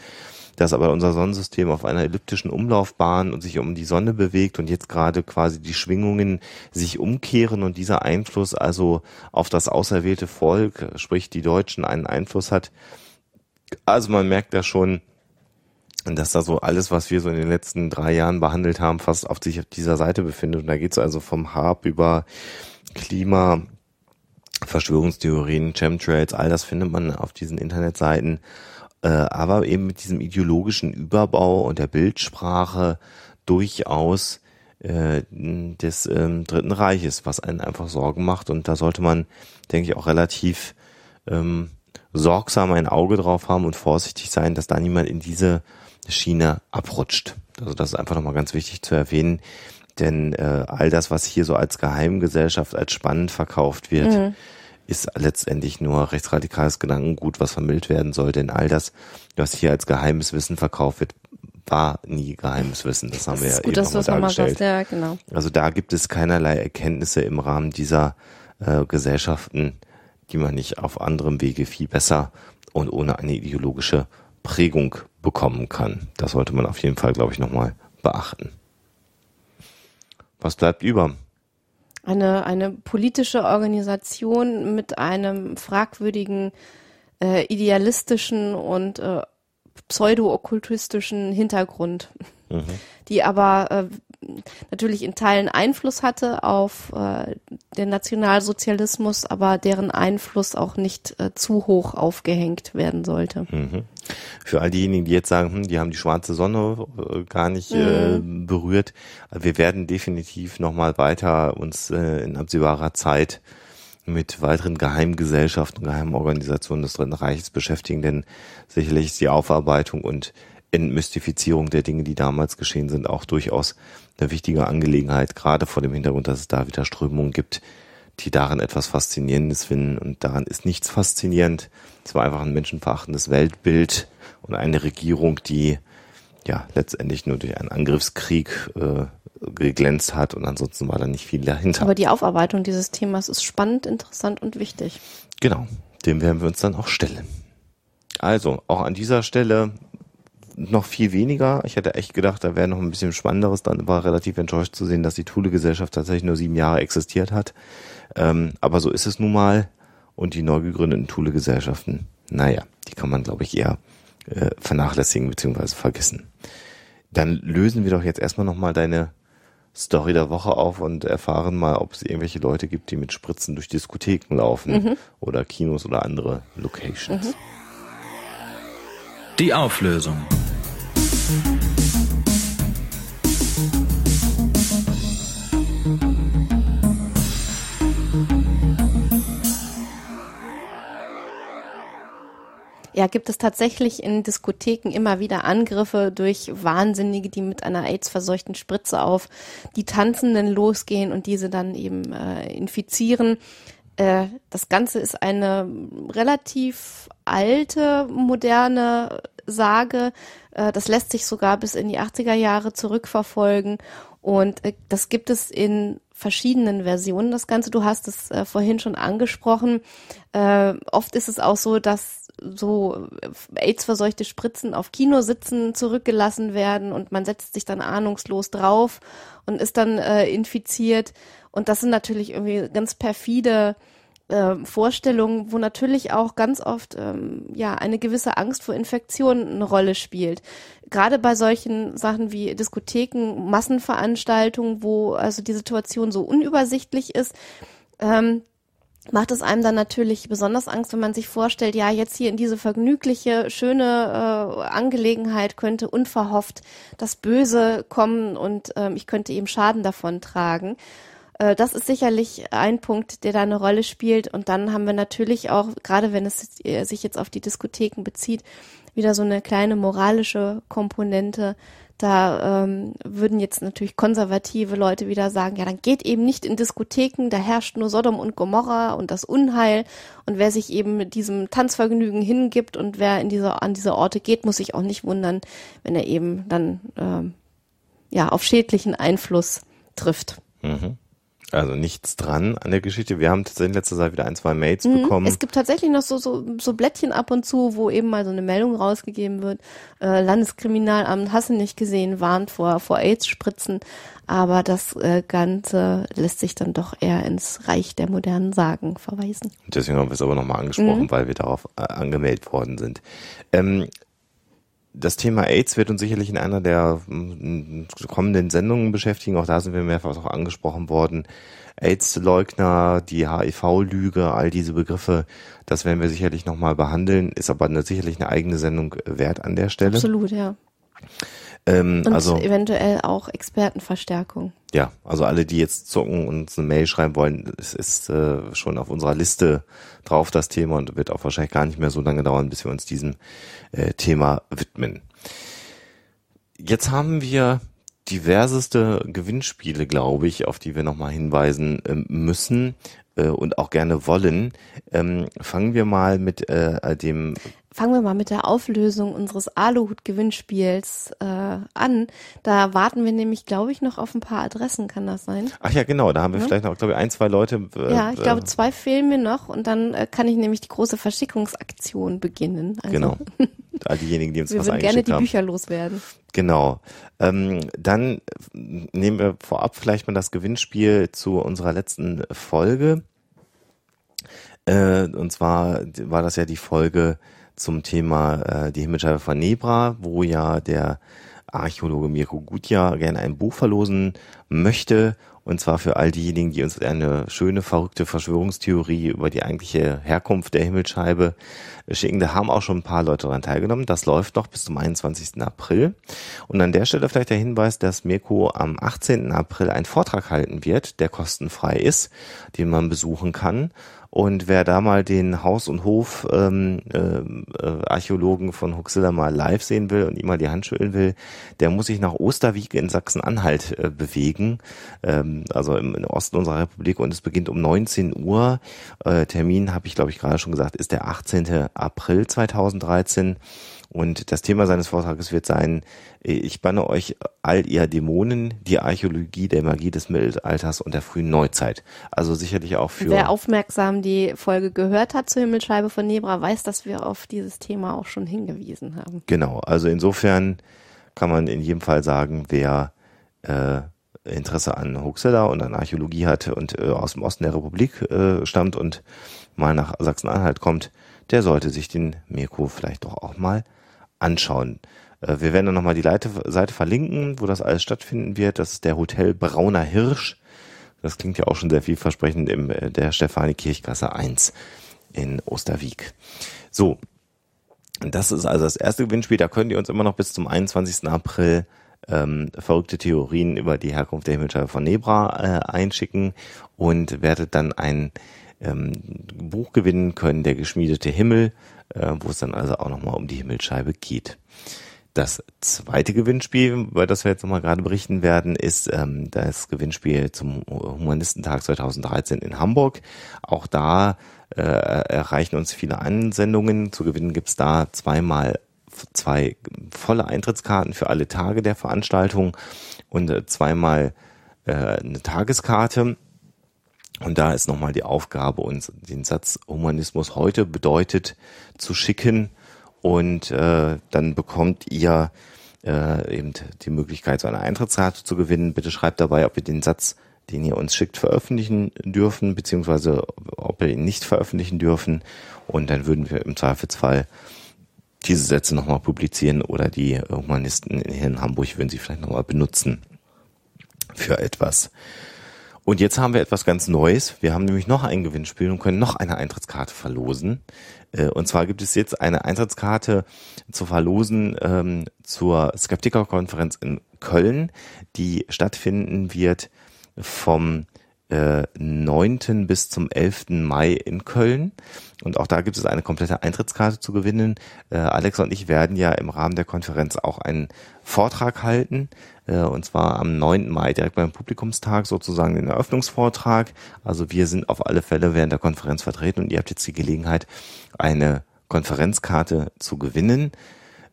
dass aber unser Sonnensystem auf einer elliptischen Umlaufbahn und sich um die Sonne bewegt und jetzt gerade quasi die Schwingungen sich umkehren und dieser Einfluss also auf das auserwählte Volk, äh, sprich die Deutschen, einen Einfluss hat. Also man merkt da schon, und dass da so alles, was wir so in den letzten drei Jahren behandelt haben, fast auf sich auf dieser Seite befindet. Und da geht's also vom Harp über Klima, Verschwörungstheorien, Chemtrails, all das findet man auf diesen Internetseiten. Äh, aber eben mit diesem ideologischen Überbau und der Bildsprache durchaus äh, des ähm, Dritten Reiches, was einen einfach Sorgen macht. Und da sollte man, denke ich, auch relativ ähm, sorgsam ein Auge drauf haben und vorsichtig sein, dass da niemand in diese China abrutscht. Also das ist einfach nochmal ganz wichtig zu erwähnen, denn äh, all das, was hier so als Geheimgesellschaft, als spannend verkauft wird, mhm. ist letztendlich nur rechtsradikales Gedankengut, was vermittelt werden soll, denn all das, was hier als geheimes Wissen verkauft wird, war nie geheimes Wissen. Das haben das wir ja gut, eben dass noch mal dargestellt. Mal ja, genau. Also da gibt es keinerlei Erkenntnisse im Rahmen dieser äh, Gesellschaften, die man nicht auf anderem Wege viel besser und ohne eine ideologische Prägung bekommen kann. Das sollte man auf jeden Fall, glaube ich, nochmal beachten. Was bleibt über? Eine, eine politische Organisation mit einem fragwürdigen, äh, idealistischen und äh, pseudo-okkultistischen Hintergrund, mhm. die aber äh, natürlich in Teilen Einfluss hatte auf äh, den Nationalsozialismus, aber deren Einfluss auch nicht äh, zu hoch aufgehängt werden sollte. Mhm. Für all diejenigen, die jetzt sagen, hm, die haben die schwarze Sonne äh, gar nicht äh, mhm. äh, berührt, wir werden definitiv nochmal weiter uns äh, in absehbarer Zeit mit weiteren Geheimgesellschaften, Geheimorganisationen des Dritten Reiches beschäftigen, denn sicherlich ist die Aufarbeitung und Entmystifizierung der Dinge, die damals geschehen sind, auch durchaus eine wichtige Angelegenheit, gerade vor dem Hintergrund, dass es da wieder Strömungen gibt, die darin etwas Faszinierendes finden. Und daran ist nichts faszinierend. Es war einfach ein menschenverachtendes Weltbild und eine Regierung, die ja letztendlich nur durch einen Angriffskrieg äh, geglänzt hat und ansonsten war da nicht viel dahinter. Aber die Aufarbeitung dieses Themas ist spannend, interessant und wichtig. Genau, dem werden wir uns dann auch stellen. Also, auch an dieser Stelle noch viel weniger. Ich hätte echt gedacht, da wäre noch ein bisschen Spannenderes. Dann war relativ enttäuscht zu sehen, dass die Thule-Gesellschaft tatsächlich nur sieben Jahre existiert hat. Ähm, aber so ist es nun mal. Und die neu gegründeten Thule-Gesellschaften, naja, die kann man, glaube ich, eher äh, vernachlässigen bzw. vergessen. Dann lösen wir doch jetzt erstmal nochmal deine Story der Woche auf und erfahren mal, ob es irgendwelche Leute gibt, die mit Spritzen durch Diskotheken laufen mhm. oder Kinos oder andere Locations. Mhm. Die Auflösung. Ja, gibt es tatsächlich in Diskotheken immer wieder Angriffe durch Wahnsinnige, die mit einer AIDS-verseuchten Spritze auf die Tanzenden losgehen und diese dann eben äh, infizieren. Äh, das Ganze ist eine relativ alte, moderne Sage. Äh, das lässt sich sogar bis in die 80er Jahre zurückverfolgen. Und äh, das gibt es in verschiedenen Versionen, das Ganze. Du hast es äh, vorhin schon angesprochen. Äh, oft ist es auch so, dass so äh, AIDS-verseuchte Spritzen auf Kinositzen zurückgelassen werden und man setzt sich dann ahnungslos drauf und ist dann äh, infiziert. Und das sind natürlich irgendwie ganz perfide äh, Vorstellungen, wo natürlich auch ganz oft ähm, ja eine gewisse Angst vor Infektionen eine Rolle spielt. Gerade bei solchen Sachen wie Diskotheken, Massenveranstaltungen, wo also die Situation so unübersichtlich ist. Ähm, macht es einem dann natürlich besonders Angst, wenn man sich vorstellt, ja, jetzt hier in diese vergnügliche, schöne äh, Angelegenheit könnte unverhofft das Böse kommen und ähm, ich könnte eben Schaden davon tragen. Äh, das ist sicherlich ein Punkt, der da eine Rolle spielt. Und dann haben wir natürlich auch, gerade wenn es äh, sich jetzt auf die Diskotheken bezieht, wieder so eine kleine moralische Komponente. Da ähm, würden jetzt natürlich konservative Leute wieder sagen, ja, dann geht eben nicht in Diskotheken, da herrscht nur Sodom und Gomorra und das Unheil. Und wer sich eben mit diesem Tanzvergnügen hingibt und wer in diese, an diese Orte geht, muss sich auch nicht wundern, wenn er eben dann ähm, ja auf schädlichen Einfluss trifft. Mhm. Also nichts dran an der Geschichte. Wir haben tatsächlich letzte Zeit wieder ein, zwei Mails mhm. bekommen. Es gibt tatsächlich noch so, so, so Blättchen ab und zu, wo eben mal so eine Meldung rausgegeben wird. Äh, Landeskriminalamt, hast du nicht gesehen, warnt vor, vor AIDS-Spritzen. Aber das äh, Ganze lässt sich dann doch eher ins Reich der modernen Sagen verweisen. Deswegen haben wir es aber nochmal angesprochen, mhm. weil wir darauf äh, angemeldet worden sind. Ähm, das Thema AIDS wird uns sicherlich in einer der mm, mm, kommenden Sendungen beschäftigen. Auch da sind wir mehrfach auch angesprochen worden. AIDS-Leugner, die HIV-Lüge, all diese Begriffe, das werden wir sicherlich nochmal behandeln, ist aber sicherlich eine eigene Sendung wert an der Stelle. Absolut, ja. Ähm, und also, eventuell auch Expertenverstärkung. Ja, also alle, die jetzt zucken und uns eine Mail schreiben wollen, es ist äh, schon auf unserer Liste drauf das Thema und wird auch wahrscheinlich gar nicht mehr so lange dauern, bis wir uns diesem äh, Thema widmen. Jetzt haben wir diverseste Gewinnspiele, glaube ich, auf die wir nochmal hinweisen ähm, äh, müssen und auch gerne wollen. Ähm, fangen wir mal mit äh, dem fangen wir mal mit der Auflösung unseres Aluhut-Gewinnspiels äh, an. Da warten wir nämlich, glaube ich, noch auf ein paar Adressen, kann das sein? Ach ja, genau, da haben wir ja? Ne? vielleicht noch, glaube ich, ein, zwei Leute. Äh, ja, ich äh, glaube, zwei fehlen mir noch und dann äh, kann ich nämlich die große Verschickungsaktion beginnen. Also, genau. All diejenigen, die uns wir was eingeschickt Wir würden gerne die Bücher loswerden. Genau. Ähm, dann äh, nehmen wir vorab vielleicht mal das Gewinnspiel zu unserer letzten Folge. Äh, und zwar war das ja die Folge zum Thema äh, die Himmelsscheibe von Nebra, wo ja der Archäologe Mirko Gutja gerne ein Buch verlosen möchte. Und zwar für all diejenigen, die uns eine schöne, verrückte Verschwörungstheorie über die eigentliche Herkunft der Himmelsscheibe schicken. Da haben auch schon ein paar Leute daran teilgenommen. Das läuft noch bis zum 21. April. Und an der Stelle vielleicht der Hinweis, dass Mirko am 18. April einen Vortrag halten wird, der kostenfrei ist, den man besuchen kann. Und wer da mal den Haus- und Hof-Archäologen ähm, äh, äh von Huxilla mal live sehen will und ihm mal die Hand schütteln will, der muss sich nach Osterwiek in Sachsen-Anhalt äh, bewegen, ähm, also im, im, Osten unserer Republik. Und es beginnt um 19 Uhr. Äh, Termin, habe ich glaube ich gerade schon gesagt, ist der 18. April 2013. Und das Thema seines Vortrages wird sein, äh, ich banne euch all ihr Dämonen, die Archäologie der Magie des Mittelalters und der frühen Neuzeit. Also sicherlich auch für. Wer aufmerksam die Folge gehört hat zur Himmelscheibe von Nebra, weiß, dass wir auf dieses Thema auch schon hingewiesen haben. Genau. Also insofern kann man in jedem Fall sagen, wer, äh, Interesse an Hoaxilla und an Archäologie hat und äh, aus dem Osten der Republik äh, stammt und mal nach Sachsen-Anhalt kommt, der sollte sich den Mirko vielleicht doch auch mal anschauen. Äh, wir werden dann nochmal die Seite verlinken, wo das alles stattfinden wird. Das ist der Hotel Brauner Hirsch. Das klingt ja auch schon sehr vielversprechend äh, in der Stefanie Kirchgasse 1 in Osterwieck. So, das ist also das erste Gewinnspiel. Da könnt ihr uns immer noch bis zum 21. April ähm, verrückte Theorien über die Herkunft der Himmelscheibe von Nebra äh, einschicken und werdet dann ein ähm, Buch gewinnen können, der geschmiedete Himmel äh, wo es dann also auch nochmal um die Himmelscheibe geht. Das zweite Gewinnspiel, über das wir jetzt nochmal gerade berichten werden, ist ähm, das Gewinnspiel zum Humanistentag 2013 in Hamburg. Auch da äh, erreichen uns viele Ansendungen. Zu gewinnen gibt es da zweimal zwei volle Eintrittskarten für alle Tage der Veranstaltung und äh, zweimal äh, eine Tageskarte. Und da ist nochmal die Aufgabe, uns den Satz Humanismus heute bedeutet zu schicken. Und äh, dann bekommt ihr äh, eben die Möglichkeit, so eine Eintrittskarte zu gewinnen. Bitte schreibt dabei, ob ihr den Satz, den ihr uns schickt, veröffentlichen dürfen, beziehungsweise ob ihr ihn nicht veröffentlichen dürfen. Und dann würden wir im Zweifelsfall diese Sätze nochmal publizieren oder die Humanisten hier in Hamburg würden sie vielleicht nochmal benutzen für etwas. Und jetzt haben wir etwas ganz Neues. Wir haben nämlich noch ein Gewinnspiel und können noch eine Eintrittskarte verlosen. Äh, und zwar gibt es jetzt eine Eintrittskarte zu verlosen ähm, zur Skeptikerkonferenz in Köln, die stattfinden wird vom äh, 9. bis zum 11. Mai in Köln. Und auch da gibt es eine komplette Eintrittskarte zu gewinnen. Äh, Alex und ich werden ja im Rahmen der Konferenz auch einen Vortrag halten. Äh, und zwar am 9. Mai, direkt beim Publikumstag, sozusagen den Eröffnungsvortrag. Also wir sind auf alle Fälle während der Konferenz vertreten und ihr habt jetzt die Gelegenheit, eine Konferenzkarte zu gewinnen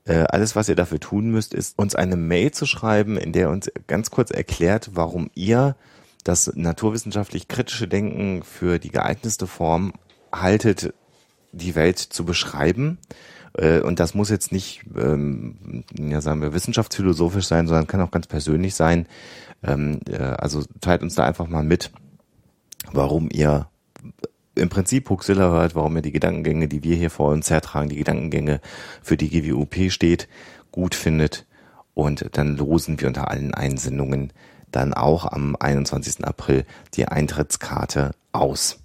äh, alles, was ihr dafür tun müsst, ist, uns eine Mail zu schreiben, in der uns ganz kurz erklärt, warum ihr das naturwissenschaftlich kritische Denken für die geeignete Form haltet, die Welt zu beschreiben. Äh, und das muss jetzt nicht, ähm, ja, sagen wir, wissenschaftsphilosophisch sein, sondern kann auch ganz persönlich sein. Ähm, äh, also teilt uns da einfach mal mit, warum ihr im Prinzip Huxilla hört, warum ihr die Gedankengänge, die wir hier vor uns hertragen, die Gedankengänge, für die GWUP steht, gut findet. Und dann losen wir unter allen Einsendungen dann auch am 21. April die Eintrittskarte aus.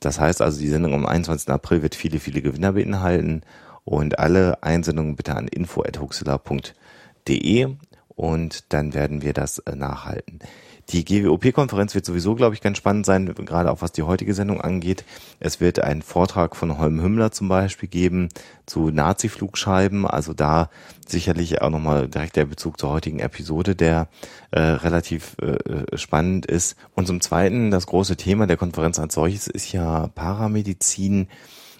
Das heißt also, die Sendung am 21. April wird viele, viele Gewinner beinhalten und alle Einsendungen bitte an info.huxilla.de und dann werden wir das äh, nachhalten. Die GWOP-Konferenz wird sowieso, glaube ich, ganz spannend sein, gerade auch was die heutige Sendung angeht. Es wird einen Vortrag von Holm Hümmler zum Beispiel geben zu Nazi-Flugscheiben. Also da sicherlich auch nochmal direkt der Bezug zur heutigen Episode, der äh, relativ äh, äh spannend ist. Und zum Zweiten, das große Thema der Konferenz als solches ist ja Paramedizin.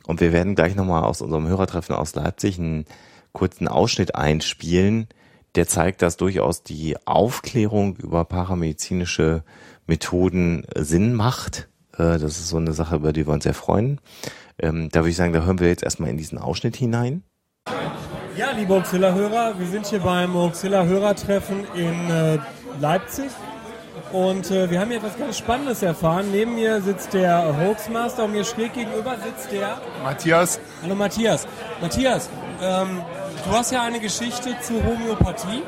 Und wir werden gleich nochmal aus unserem Hörertreffen aus Leipzig einen kurzen Ausschnitt einspielen der zeigt, dass durchaus die Aufklärung über paramedizinische Methoden äh, Sinn macht. Äh, das ist so eine Sache, über die wir uns sehr freuen. Ähm, da würde ich sagen, da hören wir jetzt erstmal in diesen Ausschnitt hinein. Ja, liebe oxilla hörer wir sind hier beim oxilla hörer treffen in äh, Leipzig. Und wir haben hier etwas ganz Spannendes erfahren. Neben mir sitzt der Hoaxmaster und mir schräg gegenüber sitzt der... Matthias. Hallo Matthias. Matthias, ähm, Du hast ja eine Geschichte zur Homöopathie.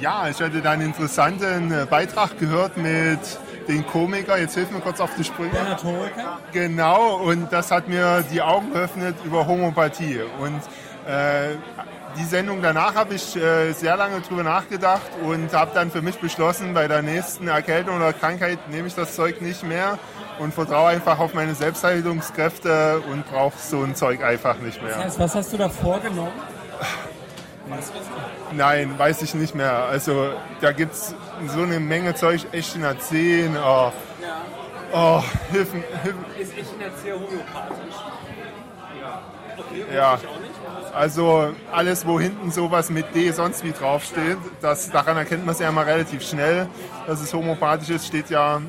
Ja, ich hatte deinen interessanten äh, Beitrag gehört mit den Komiker, jetzt hilf mir kurz auf die Sprünge. Der Naturiker. Genau, und das hat mir die Augen geöffnet über Homöopathie. Und äh, die Sendung danach habe ich äh, sehr lange drüber nachgedacht und habe dann für mich beschlossen, bei der nächsten Erkältung oder Krankheit nehme ich das Zeug nicht mehr und vertraue einfach auf meine Selbstheilungskräfte und brauche so ein Zeug einfach nicht mehr. Das heißt, was hast du da vorgenommen? Nein, weiß ich nicht mehr. Also da gibt es so eine Menge Zeug, Echina 10, oh, ja. oh Hilfen. Hilfen. Ist Echina 10 homöopathisch? Ja. ja. Also alles, wo hinten sowas mit D sonst wie draufsteht, das, daran erkennt man es ja immer relativ schnell, dass es homöopathisch ist, steht ja,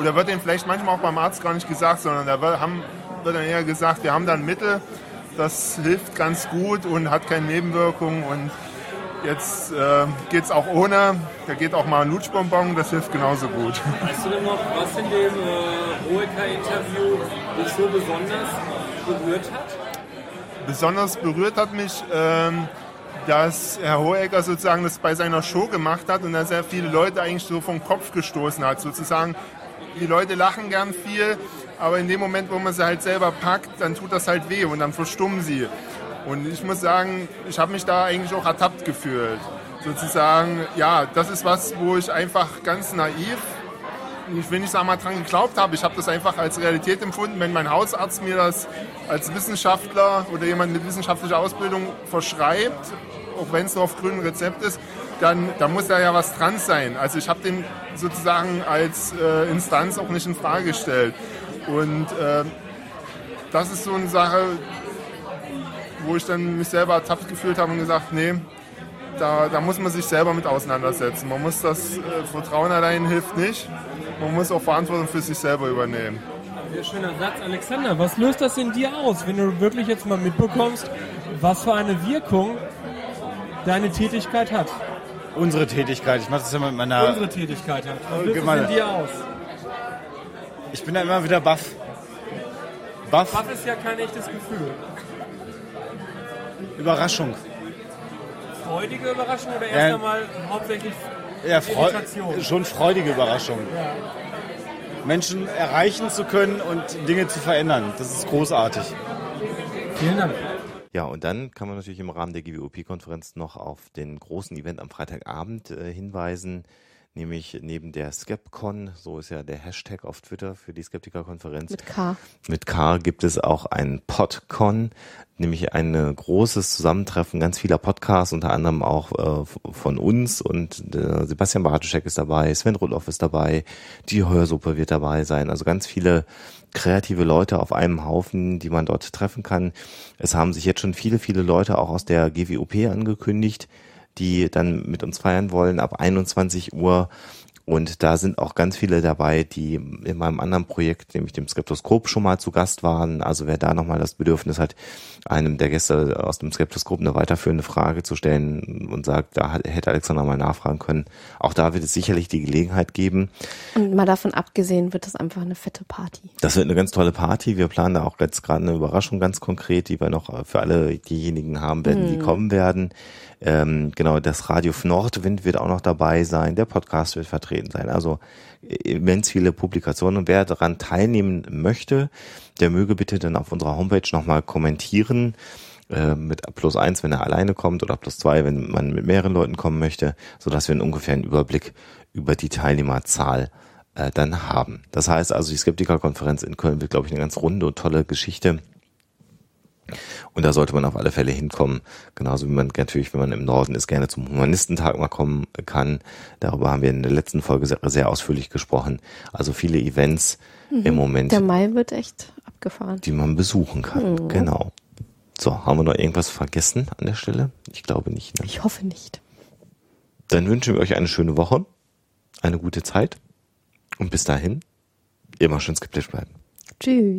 oder wird dem vielleicht manchmal auch beim Arzt gar nicht gesagt, sondern da wird, haben, wird dann eher gesagt, wir haben da ein Mittel, das hilft ganz gut und hat keine Nebenwirkungen. Und jetzt äh, geht es auch ohne. Da geht auch mal ein Lutschbonbon, das hilft genauso gut. Weißt du denn noch, was in dem äh, OEK-Interview dich so besonders berührt hat? Besonders berührt hat mich. Ähm, dass Herr Hohecker sozusagen das bei seiner Show gemacht hat und dass er viele Leute eigentlich so vom Kopf gestoßen hat. Sozusagen, die Leute lachen gern viel, aber in dem Moment, wo man sie halt selber packt, dann tut das halt weh und dann verstummen sie. Und ich muss sagen, ich habe mich da eigentlich auch ertappt gefühlt. Sozusagen, ja, das ist was, wo ich einfach ganz naiv, ich will nicht sagen mal dran geglaubt habe, ich habe das einfach als Realität empfunden. Wenn mein Hausarzt mir das als Wissenschaftler oder jemand mit wissenschaftlicher Ausbildung verschreibt, auch wenn es nur auf grünem Rezept ist, dann, dann muss da ja was dran sein. Also ich habe den sozusagen als äh, Instanz auch nicht in Frage gestellt. Und äh, das ist so eine Sache, wo ich dann mich selber ertappt gefühlt habe und gesagt, nee, da, da muss man sich selber mit auseinandersetzen. Man muss das äh, Vertrauen allein hilft nicht. Man muss auch Verantwortung für sich selber übernehmen. Sehr schöner Satz, Alexander. Was löst das in dir aus, wenn du wirklich jetzt mal mitbekommst, was für eine Wirkung deine Tätigkeit hat? Unsere Tätigkeit. Ich mache das ja mit meiner. Unsere Tätigkeit hat. Was löst das in dir aus? Ich bin da immer wieder baff. Baff? ist ja kein echtes Gefühl. Überraschung. Freudige Überraschung oder erst ja, einmal hauptsächlich ja, Freu Irritation? Schon freudige Überraschung. Ja. Menschen erreichen zu können und Dinge zu verändern. Das ist großartig. Vielen Dank. Ja, und dann kann man natürlich im Rahmen der GWOP-Konferenz noch auf den großen Event am Freitagabend äh, hinweisen nämlich neben der Skepcon, so ist ja der Hashtag auf Twitter für die Skeptikerkonferenz. Mit K. Mit K gibt es auch ein Podcon, nämlich ein äh, großes Zusammentreffen ganz vieler Podcasts, unter anderem auch äh, von uns und äh, Sebastian Bartuschek ist dabei, Sven Rudloff ist dabei, die Heuersuppe wird dabei sein, also ganz viele kreative Leute auf einem Haufen, die man dort treffen kann. Es haben sich jetzt schon viele, viele Leute auch aus der GWOP angekündigt die dann mit uns feiern wollen ab 21 Uhr. Und da sind auch ganz viele dabei, die in meinem anderen Projekt, nämlich dem Skeptoskop, schon mal zu Gast waren. Also wer da nochmal das Bedürfnis hat, einem der Gäste aus dem Skeptoskop eine weiterführende Frage zu stellen und sagt, da hätte Alexander mal nachfragen können. Auch da wird es sicherlich die Gelegenheit geben. Und mal davon abgesehen, wird das einfach eine fette Party. Das wird eine ganz tolle Party. Wir planen da auch jetzt gerade eine Überraschung ganz konkret, die wir noch für alle diejenigen haben werden, hm. die mhm. kommen werden. Ähm, genau, das Radio Nordwind wird auch noch dabei sein, der Podcast wird vertreten sein. Also äh, immens viele Publikationen. Und wer daran teilnehmen möchte, der möge bitte dann auf unserer Homepage nochmal kommentieren äh, mit plus eins, wenn er alleine kommt oder plus zwei, wenn man mit mehreren Leuten kommen möchte, so dass wir einen ungefähren Überblick über die Teilnehmerzahl äh, dann haben. Das heißt also, die Skeptiker-Konferenz in Köln wird, glaube ich, eine ganz runde und tolle Geschichte und da sollte man auf alle Fälle hinkommen. Genauso wie man natürlich, wenn man im Norden ist, gerne zum Humanistentag mal kommen kann. Darüber haben wir in der letzten Folge sehr, sehr ausführlich gesprochen. Also viele Events mhm. im Moment. Der Mai wird echt abgefahren. Die man besuchen kann. Mhm. Genau. So, haben wir noch irgendwas vergessen an der Stelle? Ich glaube nicht. Ne? Ich hoffe nicht. Dann wünschen wir euch eine schöne Woche, eine gute Zeit und bis dahin immer schön skeptisch bleiben. Tschüss.